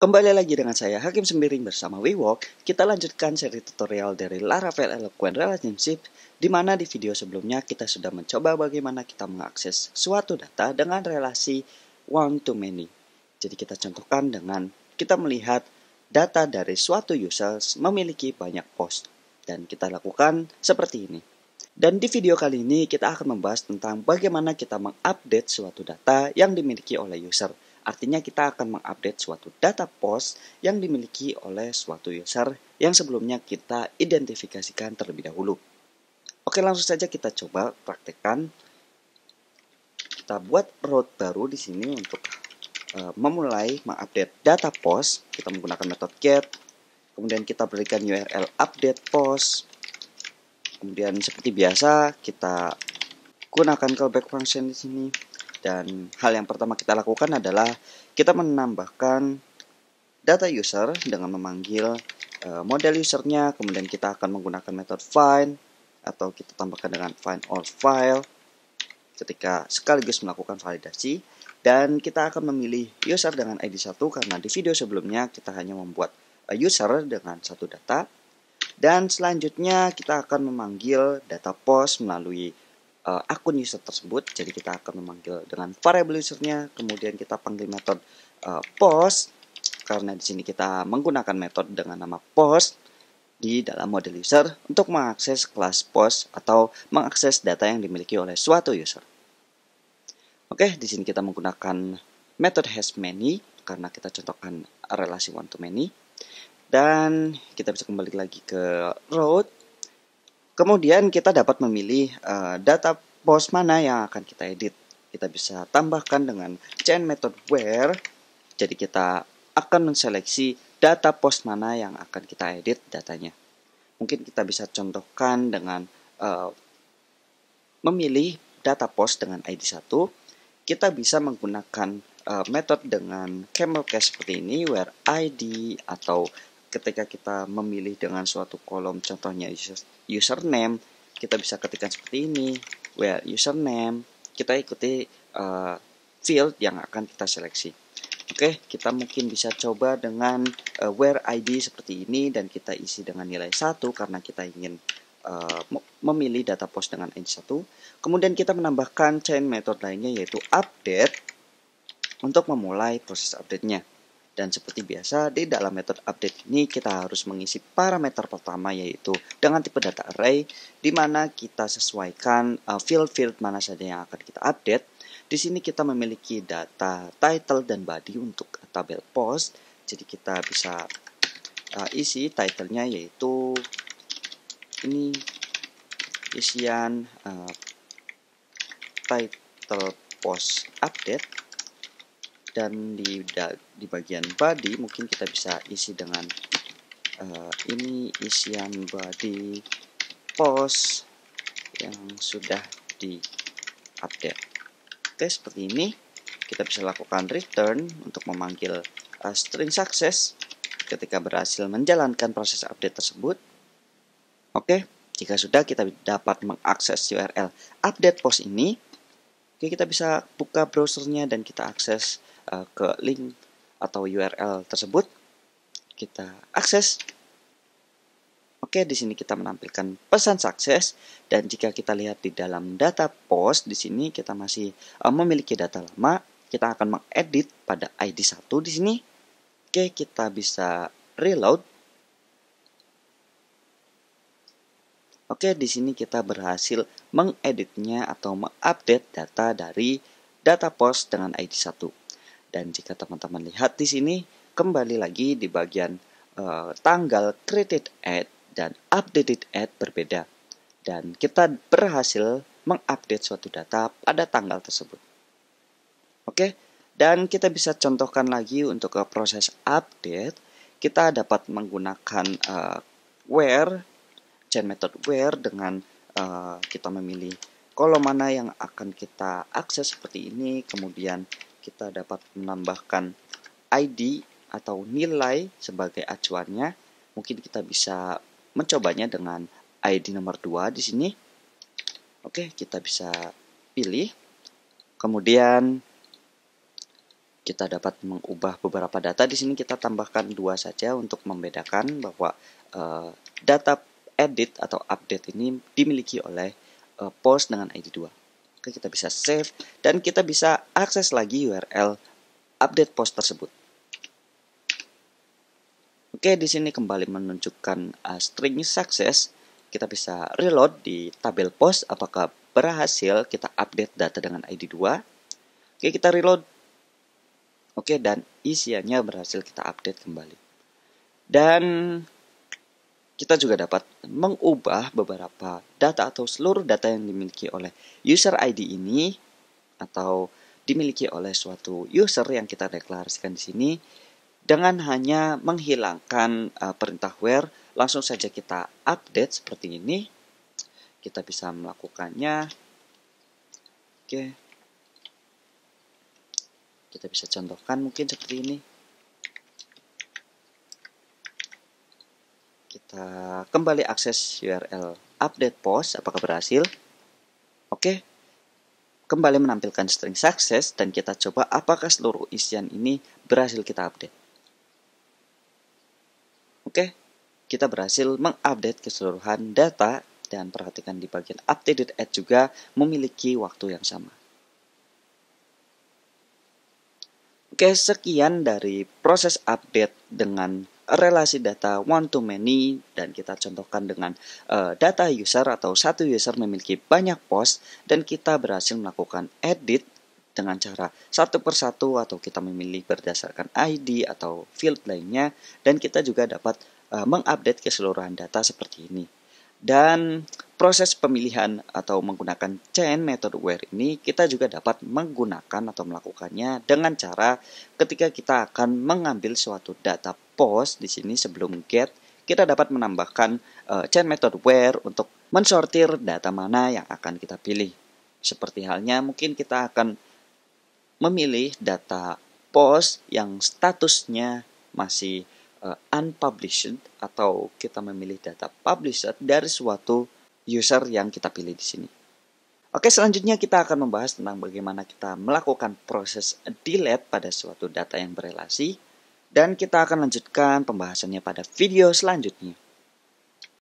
Kembali lagi dengan saya Hakim Sembiring bersama WeWork, kita lanjutkan seri tutorial dari Laravel Eloquent Relationship, di mana di video sebelumnya kita sudah mencoba bagaimana kita mengakses suatu data dengan relasi one to many. Jadi kita contohkan dengan kita melihat data dari suatu user memiliki banyak post, dan kita lakukan seperti ini. Dan di video kali ini kita akan membahas tentang bagaimana kita mengupdate suatu data yang dimiliki oleh user Artinya kita akan mengupdate suatu data post yang dimiliki oleh suatu user yang sebelumnya kita identifikasikan terlebih dahulu. Oke, langsung saja kita coba praktekkan. Kita buat road baru di sini untuk uh, memulai mengupdate data post. Kita menggunakan metode get. Kemudian kita berikan URL update post. Kemudian seperti biasa kita gunakan callback function di sini dan hal yang pertama kita lakukan adalah kita menambahkan data user dengan memanggil eh, model usernya, kemudian kita akan menggunakan metode find atau kita tambahkan dengan find all file ketika sekaligus melakukan validasi dan kita akan memilih user dengan ID 1 karena di video sebelumnya kita hanya membuat eh, user dengan satu data dan selanjutnya kita akan memanggil data post melalui uh, akun user tersebut. Jadi kita akan memanggil dengan variable usernya, kemudian kita panggil metode uh, post karena di sini kita menggunakan metode dengan nama post di dalam model user untuk mengakses kelas post atau mengakses data yang dimiliki oleh suatu user. Oke, di sini kita menggunakan metode has many karena kita contohkan relasi one to many dan kita bisa kembali lagi ke route. Kemudian kita dapat memilih uh, data post mana yang akan kita edit. Kita bisa tambahkan dengan chain method where. Jadi kita akan menseleksi data post mana yang akan kita edit datanya. Mungkin kita bisa contohkan dengan uh, memilih data post dengan ID 1. Kita bisa menggunakan uh, eh, metode dengan camel case seperti ini where ID atau ketika kita memilih dengan suatu kolom contohnya username kita bisa ketikkan seperti ini well username kita ikuti uh, field yang akan kita seleksi oke okay, kita mungkin bisa coba dengan uh, where ID seperti ini dan kita isi dengan nilai satu karena kita ingin uh, memilih data post dengan n 1 kemudian kita menambahkan chain method lainnya yaitu update untuk memulai proses update-nya. Dan seperti biasa, di dalam metode update ini kita harus mengisi parameter pertama yaitu dengan tipe data array, di mana kita sesuaikan uh, field-field mana saja yang akan kita update. Di sini kita memiliki data title dan body untuk tabel post, jadi kita bisa uh, isi titlenya yaitu ini isian uh, title post update dan di di bagian body mungkin kita bisa isi dengan uh, ini isian body post yang sudah di update oke seperti ini kita bisa lakukan return untuk memanggil uh, string success ketika berhasil menjalankan proses update tersebut oke jika sudah kita dapat mengakses URL update post ini oke kita bisa buka browsernya dan kita akses uh, ke link atau URL tersebut. Kita akses. Oke, di sini kita menampilkan pesan sukses dan jika kita lihat di dalam data post di sini kita masih uh, memiliki data lama. Kita akan mengedit pada ID 1 di sini. Oke, kita bisa reload. Oke, di sini kita berhasil mengeditnya atau mengupdate data dari data post dengan ID 1. Dan jika teman-teman lihat di sini, kembali lagi di bagian uh, tanggal created ad dan updated ad berbeda. Dan kita berhasil mengupdate suatu data pada tanggal tersebut. Oke, dan kita bisa contohkan lagi untuk ke proses update. Kita dapat menggunakan uh, where, chain method where dengan uh, kita memilih kolom mana yang akan kita akses seperti ini, kemudian kita dapat menambahkan ID atau nilai sebagai acuannya. Mungkin kita bisa mencobanya dengan ID nomor 2 di sini. Oke, kita bisa pilih. Kemudian kita dapat mengubah beberapa data di sini kita tambahkan dua saja untuk membedakan bahwa uh, data edit atau update ini dimiliki oleh uh, eh, post dengan ID 2. Oke, kita bisa save dan kita bisa akses lagi URL update post tersebut. Oke, di sini kembali menunjukkan uh, string success. Kita bisa reload di tabel post apakah berhasil kita update data dengan ID 2. Oke, kita reload. Oke, dan isiannya berhasil kita update kembali. Dan kita juga dapat mengubah beberapa data atau seluruh data yang dimiliki oleh user ID ini atau dimiliki oleh suatu user yang kita deklarasikan di sini dengan hanya menghilangkan uh, perintah where langsung saja kita update seperti ini kita bisa melakukannya oke kita bisa contohkan mungkin seperti ini kita eh, kembali akses URL update post apakah berhasil oke kembali menampilkan string success dan kita coba apakah seluruh isian ini berhasil kita update oke kita berhasil mengupdate keseluruhan data dan perhatikan di bagian updated add juga memiliki waktu yang sama Oke, sekian dari proses update dengan relasi data one to many dan kita contohkan dengan uh, data user atau satu user memiliki banyak post dan kita berhasil melakukan edit dengan cara satu persatu atau kita memilih berdasarkan ID atau field lainnya dan kita juga dapat uh, mengupdate keseluruhan data seperti ini. Dan proses pemilihan atau menggunakan chain method where ini kita juga dapat menggunakan atau melakukannya dengan cara ketika kita akan mengambil suatu data post di sini sebelum get kita dapat menambahkan uh, chain method where untuk mensortir data mana yang akan kita pilih. Seperti halnya mungkin kita akan memilih data post yang statusnya masih uh, unpublished atau kita memilih data published dari suatu user yang kita pilih di sini. Oke, selanjutnya kita akan membahas tentang bagaimana kita melakukan proses delete pada suatu data yang berelasi dan kita akan lanjutkan pembahasannya pada video selanjutnya.